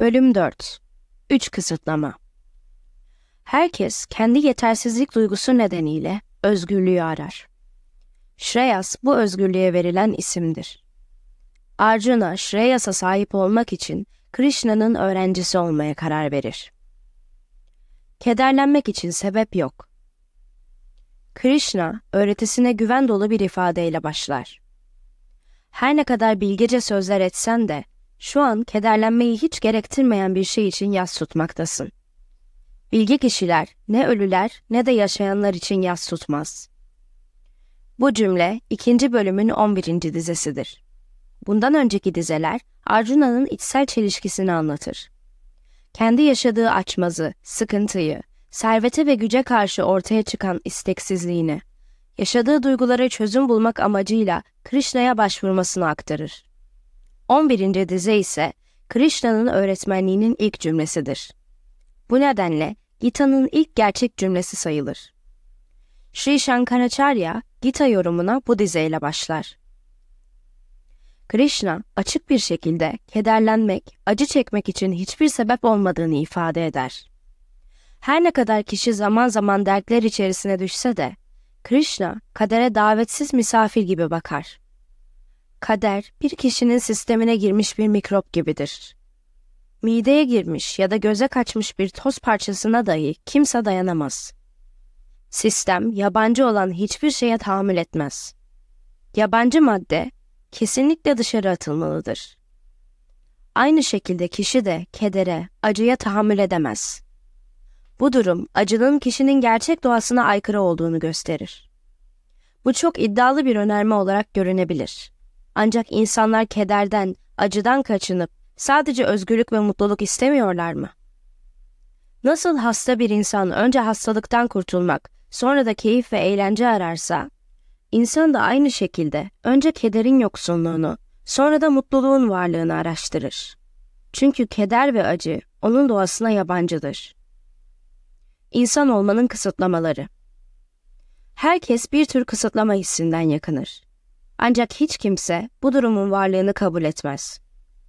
Bölüm 4 3 Kısıtlama Herkes kendi yetersizlik duygusu nedeniyle özgürlüğü arar. Shreyas bu özgürlüğe verilen isimdir. Arjuna Shreyas'a sahip olmak için Krishna'nın öğrencisi olmaya karar verir. Kederlenmek için sebep yok. Krishna öğretisine güven dolu bir ifadeyle başlar. Her ne kadar bilgece sözler etsen de şu an kederlenmeyi hiç gerektirmeyen bir şey için yas tutmaktasın. Bilge kişiler ne ölüler ne de yaşayanlar için yas tutmaz. Bu cümle ikinci bölümün 11. dizesidir. Bundan önceki dizeler Arjuna'nın içsel çelişkisini anlatır. Kendi yaşadığı açmazı, sıkıntıyı, servete ve güce karşı ortaya çıkan isteksizliğini, yaşadığı duygulara çözüm bulmak amacıyla Krishna'ya başvurmasını aktarır. 11. dize ise Krishna'nın öğretmenliğinin ilk cümlesidir. Bu nedenle Gita'nın ilk gerçek cümlesi sayılır. Sri Shankaracharya Gita yorumuna bu dizeyle başlar. Krishna açık bir şekilde kederlenmek, acı çekmek için hiçbir sebep olmadığını ifade eder. Her ne kadar kişi zaman zaman dertler içerisine düşse de Krishna kadere davetsiz misafir gibi bakar. Kader bir kişinin sistemine girmiş bir mikrop gibidir. Mideye girmiş ya da göze kaçmış bir toz parçasına dahi kimse dayanamaz. Sistem yabancı olan hiçbir şeye tahammül etmez. Yabancı madde kesinlikle dışarı atılmalıdır. Aynı şekilde kişi de kedere, acıya tahammül edemez. Bu durum acının kişinin gerçek doğasına aykırı olduğunu gösterir. Bu çok iddialı bir önerme olarak görünebilir. Ancak insanlar kederden, acıdan kaçınıp sadece özgürlük ve mutluluk istemiyorlar mı? Nasıl hasta bir insan önce hastalıktan kurtulmak, sonra da keyif ve eğlence ararsa, insan da aynı şekilde önce kederin yoksunluğunu, sonra da mutluluğun varlığını araştırır. Çünkü keder ve acı onun doğasına yabancıdır. İnsan olmanın kısıtlamaları Herkes bir tür kısıtlama hissinden yakınır. Ancak hiç kimse bu durumun varlığını kabul etmez.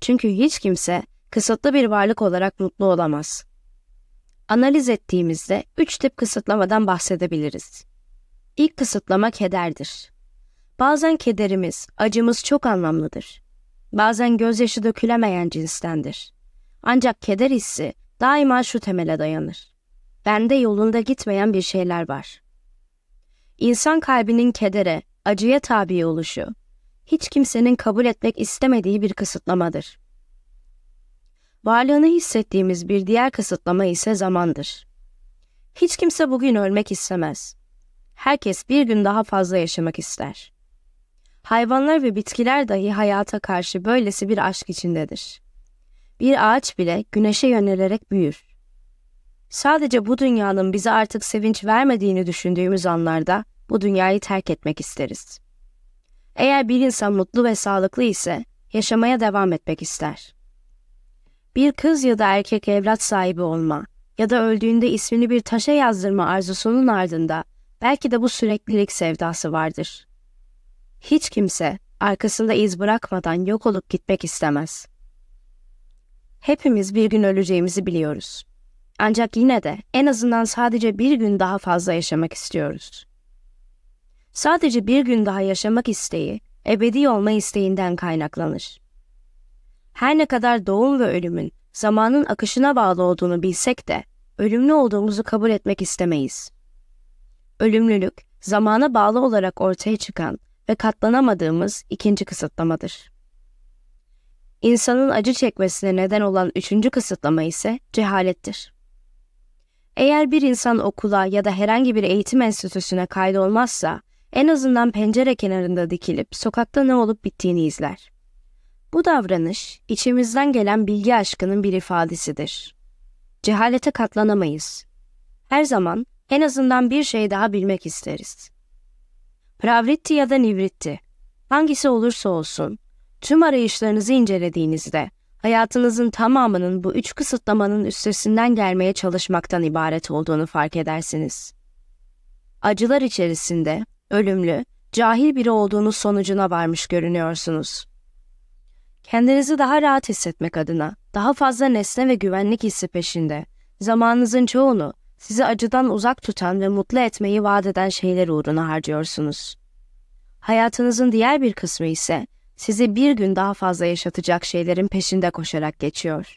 Çünkü hiç kimse kısıtlı bir varlık olarak mutlu olamaz. Analiz ettiğimizde üç tip kısıtlamadan bahsedebiliriz. İlk kısıtlama kederdir. Bazen kederimiz, acımız çok anlamlıdır. Bazen gözyaşı dökülemeyen cinstendir. Ancak keder hissi daima şu temele dayanır. Bende yolunda gitmeyen bir şeyler var. İnsan kalbinin kedere, acıya tabi oluşu, hiç kimsenin kabul etmek istemediği bir kısıtlamadır. Varlığını hissettiğimiz bir diğer kısıtlama ise zamandır. Hiç kimse bugün ölmek istemez. Herkes bir gün daha fazla yaşamak ister. Hayvanlar ve bitkiler dahi hayata karşı böylesi bir aşk içindedir. Bir ağaç bile güneşe yönelerek büyür. Sadece bu dünyanın bize artık sevinç vermediğini düşündüğümüz anlarda bu dünyayı terk etmek isteriz. Eğer bir insan mutlu ve sağlıklı ise yaşamaya devam etmek ister. Bir kız ya da erkek evlat sahibi olma ya da öldüğünde ismini bir taşa yazdırma arzusunun ardında belki de bu süreklilik sevdası vardır. Hiç kimse arkasında iz bırakmadan yok olup gitmek istemez. Hepimiz bir gün öleceğimizi biliyoruz. Ancak yine de en azından sadece bir gün daha fazla yaşamak istiyoruz sadece bir gün daha yaşamak isteği, ebedi olma isteğinden kaynaklanır. Her ne kadar doğum ve ölümün zamanın akışına bağlı olduğunu bilsek de ölümlü olduğumuzu kabul etmek istemeyiz. Ölümlülük, zamana bağlı olarak ortaya çıkan ve katlanamadığımız ikinci kısıtlamadır. İnsanın acı çekmesine neden olan üçüncü kısıtlama ise cehalettir. Eğer bir insan okula ya da herhangi bir eğitim enstitüsüne kaydolmazsa en azından pencere kenarında dikilip sokakta ne olup bittiğini izler. Bu davranış içimizden gelen bilgi aşkının bir ifadesidir. Cehalete katlanamayız. Her zaman en azından bir şey daha bilmek isteriz. Pravritti ya da nivritti, hangisi olursa olsun, tüm arayışlarınızı incelediğinizde hayatınızın tamamının bu üç kısıtlamanın üstesinden gelmeye çalışmaktan ibaret olduğunu fark edersiniz. Acılar içerisinde ölümlü, cahil biri olduğunuz sonucuna varmış görünüyorsunuz. Kendinizi daha rahat hissetmek adına, daha fazla nesne ve güvenlik hissi peşinde, zamanınızın çoğunu sizi acıdan uzak tutan ve mutlu etmeyi vaat eden şeyler uğruna harcıyorsunuz. Hayatınızın diğer bir kısmı ise sizi bir gün daha fazla yaşatacak şeylerin peşinde koşarak geçiyor.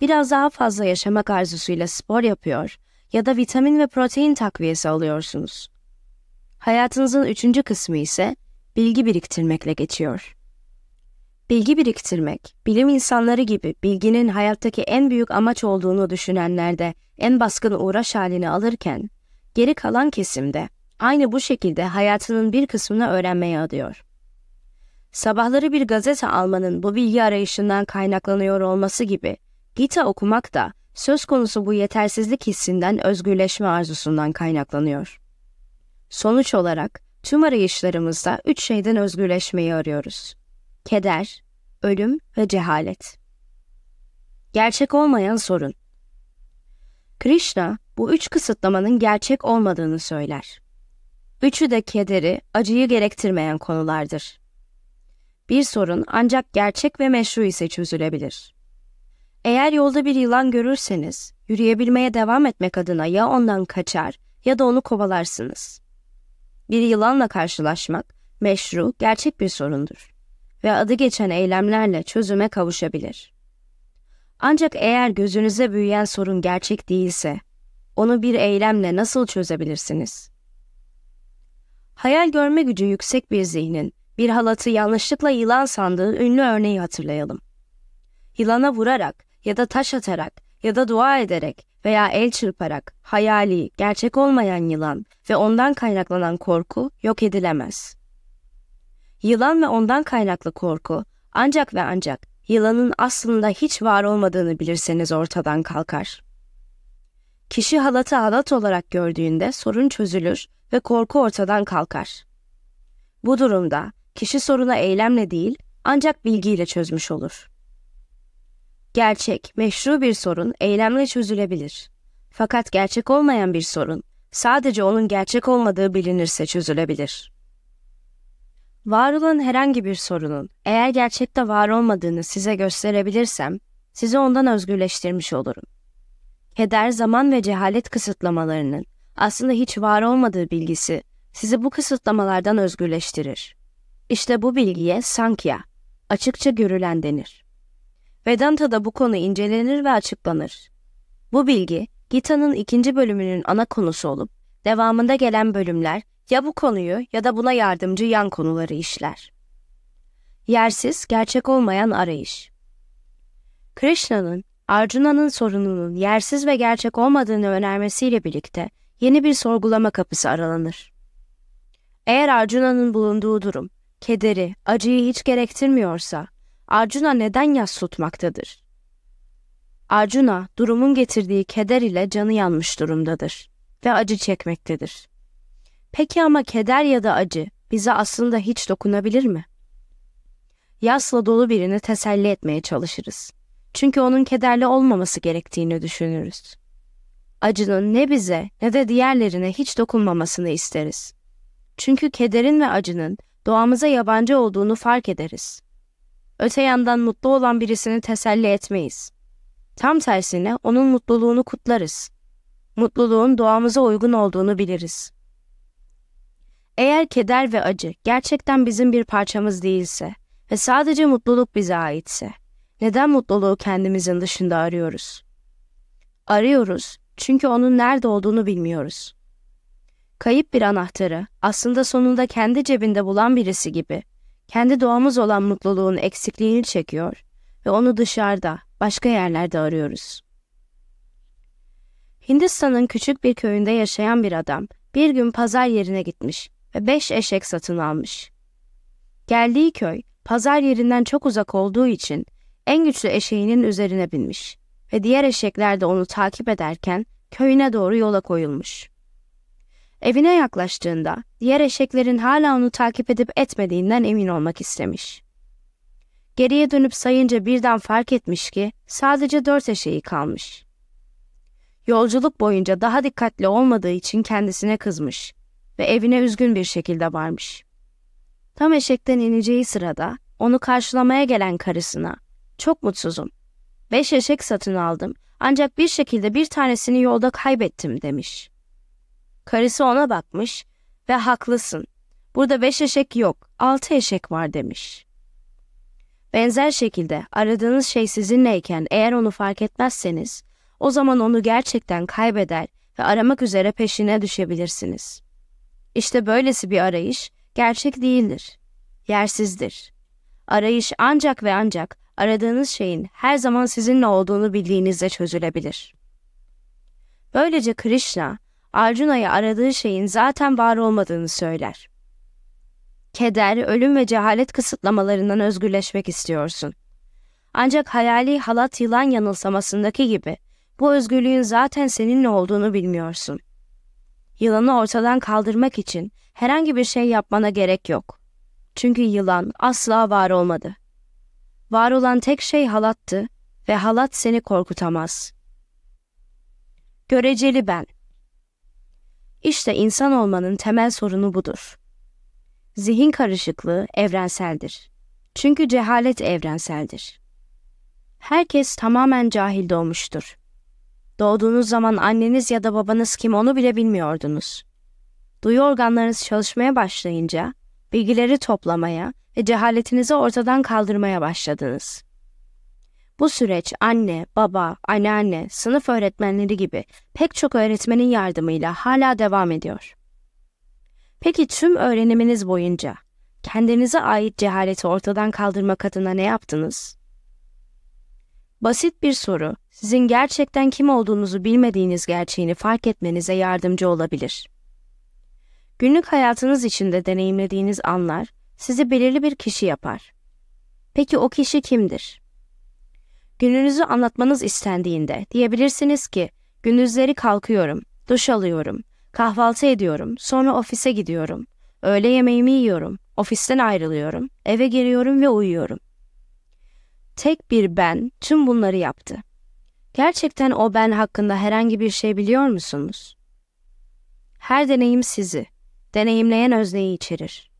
Biraz daha fazla yaşamak arzusuyla spor yapıyor ya da vitamin ve protein takviyesi alıyorsunuz. Hayatınızın üçüncü kısmı ise bilgi biriktirmekle geçiyor. Bilgi biriktirmek, bilim insanları gibi bilginin hayattaki en büyük amaç olduğunu düşünenlerde en baskın uğraş halini alırken, geri kalan kesimde aynı bu şekilde hayatının bir kısmını öğrenmeye adıyor. Sabahları bir gazete almanın bu bilgi arayışından kaynaklanıyor olması gibi, Gita okumak da söz konusu bu yetersizlik hissinden özgürleşme arzusundan kaynaklanıyor. Sonuç olarak tüm arayışlarımızda üç şeyden özgürleşmeyi arıyoruz. Keder, ölüm ve cehalet. Gerçek olmayan sorun. Krishna bu üç kısıtlamanın gerçek olmadığını söyler. Üçü de kederi, acıyı gerektirmeyen konulardır. Bir sorun ancak gerçek ve meşru ise çözülebilir. Eğer yolda bir yılan görürseniz, yürüyebilmeye devam etmek adına ya ondan kaçar ya da onu kovalarsınız bir yılanla karşılaşmak meşru, gerçek bir sorundur ve adı geçen eylemlerle çözüme kavuşabilir. Ancak eğer gözünüze büyüyen sorun gerçek değilse, onu bir eylemle nasıl çözebilirsiniz? Hayal görme gücü yüksek bir zihnin bir halatı yanlışlıkla yılan sandığı ünlü örneği hatırlayalım. Yılana vurarak ya da taş atarak ya da dua ederek veya el çırparak hayali, gerçek olmayan yılan ve ondan kaynaklanan korku yok edilemez. Yılan ve ondan kaynaklı korku ancak ve ancak yılanın aslında hiç var olmadığını bilirseniz ortadan kalkar. Kişi halatı halat olarak gördüğünde sorun çözülür ve korku ortadan kalkar. Bu durumda kişi soruna eylemle değil ancak bilgiyle çözmüş olur.'' Gerçek, meşru bir sorun eylemle çözülebilir. Fakat gerçek olmayan bir sorun, sadece onun gerçek olmadığı bilinirse çözülebilir. Var olan herhangi bir sorunun eğer gerçekte var olmadığını size gösterebilirsem, sizi ondan özgürleştirmiş olurum. Keder, zaman ve cehalet kısıtlamalarının aslında hiç var olmadığı bilgisi sizi bu kısıtlamalardan özgürleştirir. İşte bu bilgiye sankya, açıkça görülen denir. Vedanta'da bu konu incelenir ve açıklanır. Bu bilgi, Gita'nın ikinci bölümünün ana konusu olup, devamında gelen bölümler ya bu konuyu ya da buna yardımcı yan konuları işler. Yersiz, gerçek olmayan arayış. Krishna'nın, Arjuna'nın sorununun yersiz ve gerçek olmadığını önermesiyle birlikte yeni bir sorgulama kapısı aralanır. Eğer Arjuna'nın bulunduğu durum, kederi, acıyı hiç gerektirmiyorsa, Arjuna neden yas tutmaktadır? Arjuna durumun getirdiği keder ile canı yanmış durumdadır ve acı çekmektedir. Peki ama keder ya da acı bize aslında hiç dokunabilir mi? Yasla dolu birini teselli etmeye çalışırız. Çünkü onun kederli olmaması gerektiğini düşünürüz. Acının ne bize ne de diğerlerine hiç dokunmamasını isteriz. Çünkü kederin ve acının doğamıza yabancı olduğunu fark ederiz öte yandan mutlu olan birisini teselli etmeyiz. Tam tersine onun mutluluğunu kutlarız. Mutluluğun doğamıza uygun olduğunu biliriz. Eğer keder ve acı gerçekten bizim bir parçamız değilse ve sadece mutluluk bize aitse, neden mutluluğu kendimizin dışında arıyoruz? Arıyoruz çünkü onun nerede olduğunu bilmiyoruz. Kayıp bir anahtarı aslında sonunda kendi cebinde bulan birisi gibi kendi doğamız olan mutluluğun eksikliğini çekiyor ve onu dışarıda, başka yerlerde arıyoruz. Hindistan'ın küçük bir köyünde yaşayan bir adam bir gün pazar yerine gitmiş ve beş eşek satın almış. Geldiği köy pazar yerinden çok uzak olduğu için en güçlü eşeğinin üzerine binmiş ve diğer eşekler de onu takip ederken köyüne doğru yola koyulmuş. Evine yaklaştığında diğer eşeklerin hala onu takip edip etmediğinden emin olmak istemiş. Geriye dönüp sayınca birden fark etmiş ki sadece dört eşeği kalmış. Yolculuk boyunca daha dikkatli olmadığı için kendisine kızmış ve evine üzgün bir şekilde varmış. Tam eşekten ineceği sırada onu karşılamaya gelen karısına çok mutsuzum. Beş eşek satın aldım ancak bir şekilde bir tanesini yolda kaybettim demiş. Karısı ona bakmış ve haklısın. Burada beş eşek yok, altı eşek var demiş. Benzer şekilde aradığınız şey sizinleyken eğer onu fark etmezseniz, o zaman onu gerçekten kaybeder ve aramak üzere peşine düşebilirsiniz. İşte böylesi bir arayış gerçek değildir, yersizdir. Arayış ancak ve ancak aradığınız şeyin her zaman sizinle olduğunu bildiğinizde çözülebilir. Böylece Krishna Arjuna'ya aradığı şeyin zaten var olmadığını söyler. Keder, ölüm ve cehalet kısıtlamalarından özgürleşmek istiyorsun. Ancak hayali halat yılan yanılsamasındaki gibi bu özgürlüğün zaten seninle olduğunu bilmiyorsun. Yılanı ortadan kaldırmak için herhangi bir şey yapmana gerek yok. Çünkü yılan asla var olmadı. Var olan tek şey halattı ve halat seni korkutamaz. Göreceli ben.'' İşte insan olmanın temel sorunu budur. Zihin karışıklığı evrenseldir. Çünkü cehalet evrenseldir. Herkes tamamen cahil doğmuştur. Doğduğunuz zaman anneniz ya da babanız kim onu bile bilmiyordunuz. Duyu organlarınız çalışmaya başlayınca bilgileri toplamaya ve cehaletinizi ortadan kaldırmaya başladınız.'' Bu süreç anne, baba, anneanne, sınıf öğretmenleri gibi pek çok öğretmenin yardımıyla hala devam ediyor. Peki tüm öğreniminiz boyunca kendinize ait cehaleti ortadan kaldırmak adına ne yaptınız? Basit bir soru, sizin gerçekten kim olduğunuzu bilmediğiniz gerçeğini fark etmenize yardımcı olabilir. Günlük hayatınız içinde deneyimlediğiniz anlar sizi belirli bir kişi yapar. Peki o kişi kimdir? Gününüzü anlatmanız istendiğinde diyebilirsiniz ki gündüzleri kalkıyorum, duş alıyorum, kahvaltı ediyorum, sonra ofise gidiyorum, öğle yemeğimi yiyorum, ofisten ayrılıyorum, eve geliyorum ve uyuyorum. Tek bir ben tüm bunları yaptı. Gerçekten o ben hakkında herhangi bir şey biliyor musunuz? Her deneyim sizi, deneyimleyen özneyi içerir.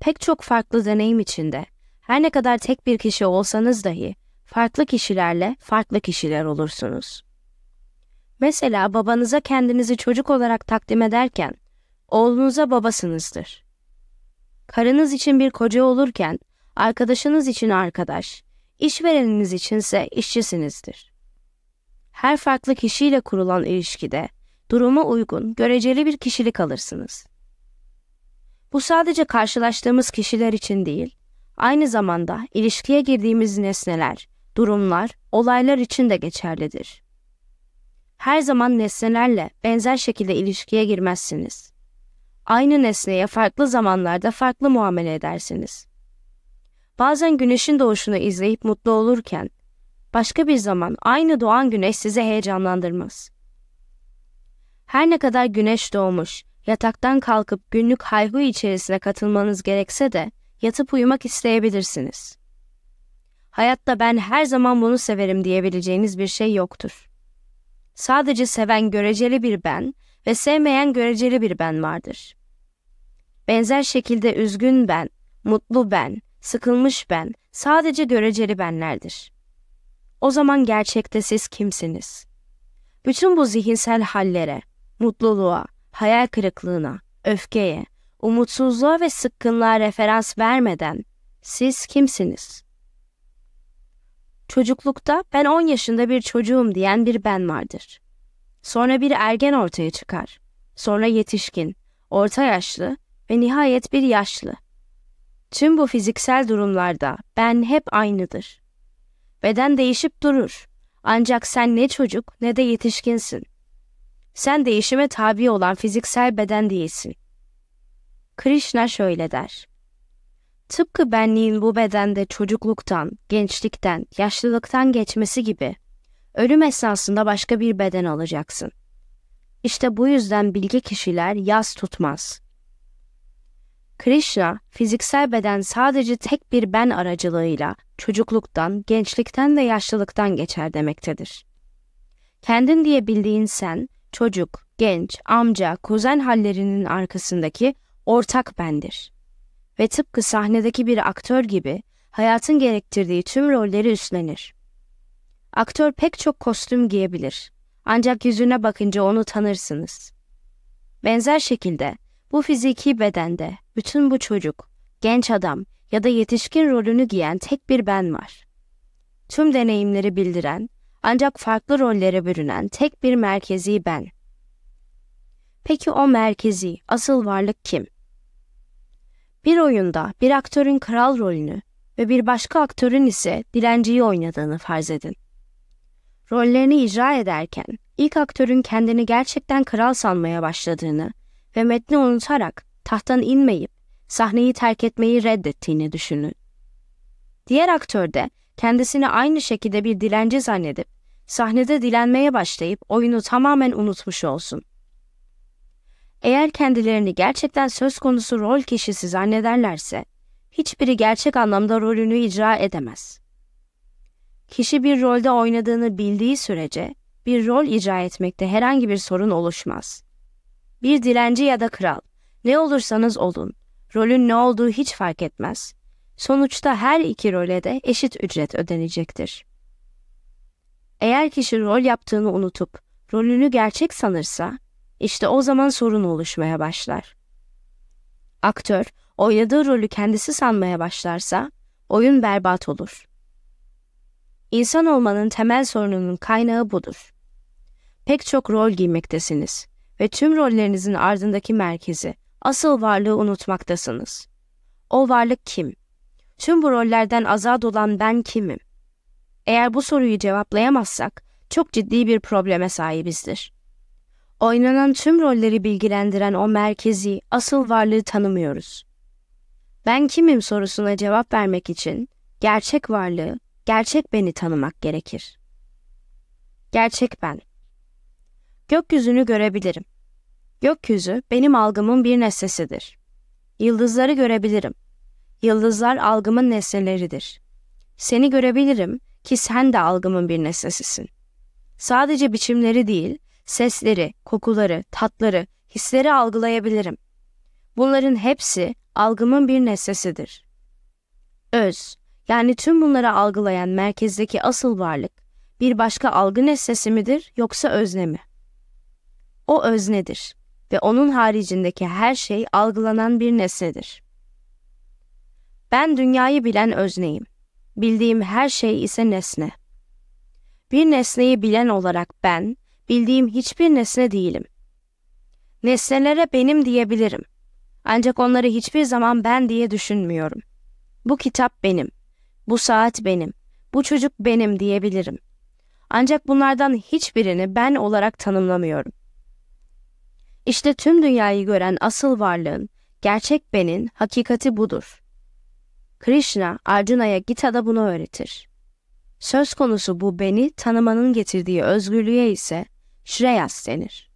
Pek çok farklı deneyim içinde, her ne kadar tek bir kişi olsanız dahi farklı kişilerle farklı kişiler olursunuz. Mesela babanıza kendinizi çocuk olarak takdim ederken oğlunuza babasınızdır. Karınız için bir koca olurken arkadaşınız için arkadaş, işvereniniz içinse işçisinizdir. Her farklı kişiyle kurulan ilişkide duruma uygun, göreceli bir kişilik alırsınız. Bu sadece karşılaştığımız kişiler için değil, aynı zamanda ilişkiye girdiğimiz nesneler, durumlar, olaylar için de geçerlidir. Her zaman nesnelerle benzer şekilde ilişkiye girmezsiniz. Aynı nesneye farklı zamanlarda farklı muamele edersiniz. Bazen güneşin doğuşunu izleyip mutlu olurken, başka bir zaman aynı doğan güneş sizi heyecanlandırmaz. Her ne kadar güneş doğmuş, yataktan kalkıp günlük hayhu içerisine katılmanız gerekse de yatıp uyumak isteyebilirsiniz.'' hayatta ben her zaman bunu severim diyebileceğiniz bir şey yoktur. Sadece seven göreceli bir ben ve sevmeyen göreceli bir ben vardır. Benzer şekilde üzgün ben, mutlu ben, sıkılmış ben sadece göreceli benlerdir. O zaman gerçekte siz kimsiniz? Bütün bu zihinsel hallere, mutluluğa, hayal kırıklığına, öfkeye, umutsuzluğa ve sıkkınlığa referans vermeden siz kimsiniz?'' çocuklukta ben 10 yaşında bir çocuğum diyen bir ben vardır. Sonra bir ergen ortaya çıkar. Sonra yetişkin, orta yaşlı ve nihayet bir yaşlı. Tüm bu fiziksel durumlarda ben hep aynıdır. Beden değişip durur. Ancak sen ne çocuk ne de yetişkinsin. Sen değişime tabi olan fiziksel beden değilsin. Krishna şöyle der. Tıpkı benliğin bu bedende çocukluktan, gençlikten, yaşlılıktan geçmesi gibi ölüm esnasında başka bir beden alacaksın. İşte bu yüzden bilgi kişiler yaz tutmaz. Krishna, fiziksel beden sadece tek bir ben aracılığıyla çocukluktan, gençlikten ve yaşlılıktan geçer demektedir. Kendin diye bildiğin sen, çocuk, genç, amca, kuzen hallerinin arkasındaki ortak bendir.'' ve tıpkı sahnedeki bir aktör gibi hayatın gerektirdiği tüm rolleri üstlenir. Aktör pek çok kostüm giyebilir. Ancak yüzüne bakınca onu tanırsınız. Benzer şekilde bu fiziki bedende bütün bu çocuk, genç adam ya da yetişkin rolünü giyen tek bir ben var. Tüm deneyimleri bildiren ancak farklı rollere bürünen tek bir merkezi ben. Peki o merkezi, asıl varlık kim?'' Bir oyunda bir aktörün kral rolünü ve bir başka aktörün ise dilenciyi oynadığını farz edin. Rollerini icra ederken ilk aktörün kendini gerçekten kral sanmaya başladığını ve metni unutarak tahttan inmeyip sahneyi terk etmeyi reddettiğini düşünün. Diğer aktör de kendisini aynı şekilde bir dilenci zannedip sahnede dilenmeye başlayıp oyunu tamamen unutmuş olsun. Eğer kendilerini gerçekten söz konusu rol kişisi zannederlerse, hiçbiri gerçek anlamda rolünü icra edemez. Kişi bir rolde oynadığını bildiği sürece bir rol icra etmekte herhangi bir sorun oluşmaz. Bir dilenci ya da kral, ne olursanız olun, rolün ne olduğu hiç fark etmez. Sonuçta her iki role de eşit ücret ödenecektir. Eğer kişi rol yaptığını unutup rolünü gerçek sanırsa, işte o zaman sorun oluşmaya başlar. Aktör oynadığı rolü kendisi sanmaya başlarsa oyun berbat olur. İnsan olmanın temel sorununun kaynağı budur. Pek çok rol giymektesiniz ve tüm rollerinizin ardındaki merkezi, asıl varlığı unutmaktasınız. O varlık kim? Tüm bu rollerden azad olan ben kimim? Eğer bu soruyu cevaplayamazsak çok ciddi bir probleme sahibizdir.'' oynanan tüm rolleri bilgilendiren o merkezi, asıl varlığı tanımıyoruz. Ben kimim sorusuna cevap vermek için gerçek varlığı, gerçek beni tanımak gerekir. Gerçek ben. Gökyüzünü görebilirim. Gökyüzü benim algımın bir nesnesidir. Yıldızları görebilirim. Yıldızlar algımın nesneleridir. Seni görebilirim ki sen de algımın bir nesnesisin. Sadece biçimleri değil, sesleri, kokuları, tatları, hisleri algılayabilirim. Bunların hepsi algımın bir nesnesidir. Öz, yani tüm bunları algılayan merkezdeki asıl varlık, bir başka algı nesnesi midir yoksa özne mi? O öznedir ve onun haricindeki her şey algılanan bir nesnedir. Ben dünyayı bilen özneyim. Bildiğim her şey ise nesne. Bir nesneyi bilen olarak ben, bildiğim hiçbir nesne değilim. Nesnelere benim diyebilirim. Ancak onları hiçbir zaman ben diye düşünmüyorum. Bu kitap benim. Bu saat benim. Bu çocuk benim diyebilirim. Ancak bunlardan hiçbirini ben olarak tanımlamıyorum. İşte tüm dünyayı gören asıl varlığın, gerçek benin hakikati budur. Krishna, Arjuna'ya Gita'da bunu öğretir. Söz konusu bu beni tanımanın getirdiği özgürlüğe ise Şreyas denir.